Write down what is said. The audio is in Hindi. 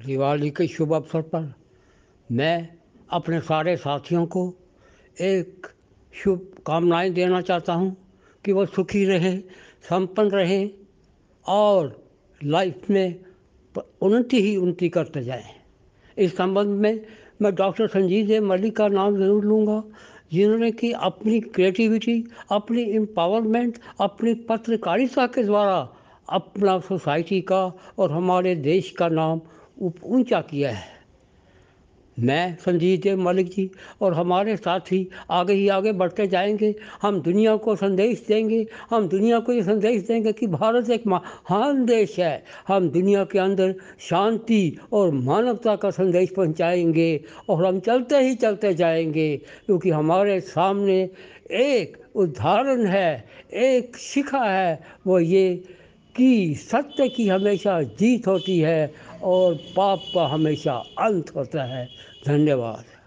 दिवाली के शुभ अवसर पर मैं अपने सारे साथियों को एक शुभकामनाएँ देना चाहता हूँ कि वह सुखी रहें संपन्न रहें और लाइफ में उन्नति ही उन्नति करते जाएं इस संबंध में मैं डॉक्टर संजीव देव मलिक का नाम ज़रूर लूँगा जिन्होंने कि अपनी क्रिएटिविटी अपनी एम्पावरमेंट अपनी पत्रकारिता के द्वारा अपना सोसाइटी का और हमारे देश का नाम ऊंचा किया है मैं संजीव देव मलिक जी और हमारे साथ ही आगे ही आगे बढ़ते जाएंगे हम दुनिया को संदेश देंगे हम दुनिया को ये संदेश देंगे कि भारत एक महान देश है हम दुनिया के अंदर शांति और मानवता का संदेश पहुंचाएंगे और हम चलते ही चलते जाएंगे क्योंकि हमारे सामने एक उदाहरण है एक शिखा है वो ये कि सत्य की हमेशा जीत होती है और पाप का हमेशा अंत होता है धन्यवाद